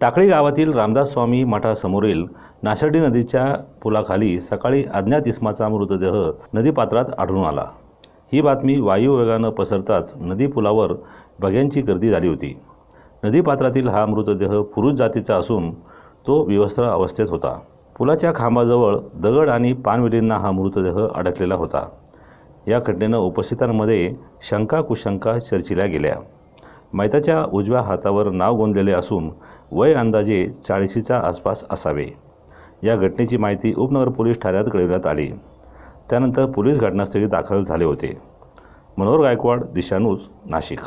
टाकळी गावातील रामदास स्वामी मठासमोरील नाशर्डी नदीच्या पुलाखाली सकाळी अज्ञात इस्माचा मृतदेह नदीपात्रात आढळून आला ही बातमी वायू वेगानं पसरताच नदी पुलावर बघ्यांची गर्दी झाली होती नदीपात्रातील हा मृतदेह पुरुष जातीचा असून तो विवस्त्र अवस्थेत होता पुलाच्या खांबाजवळ दगड आणि पानवेलींना हा मृतदेह अडकलेला होता या घटनेनं उपस्थितांमध्ये शंका कुशंका चर्चिल्या गेल्या मैताच्या उजव्या हातावर नाव गोंदलेले असून वय अंदाजे चाळीशीच्या आसपास असावे या घटनेची माहिती उपनगर पोलीस ठाण्यात कळविण्यात आली त्यानंतर पोलीस घटनास्थळी दाखल झाले होते मनोहर गायकवाड दिशानूज नाशिक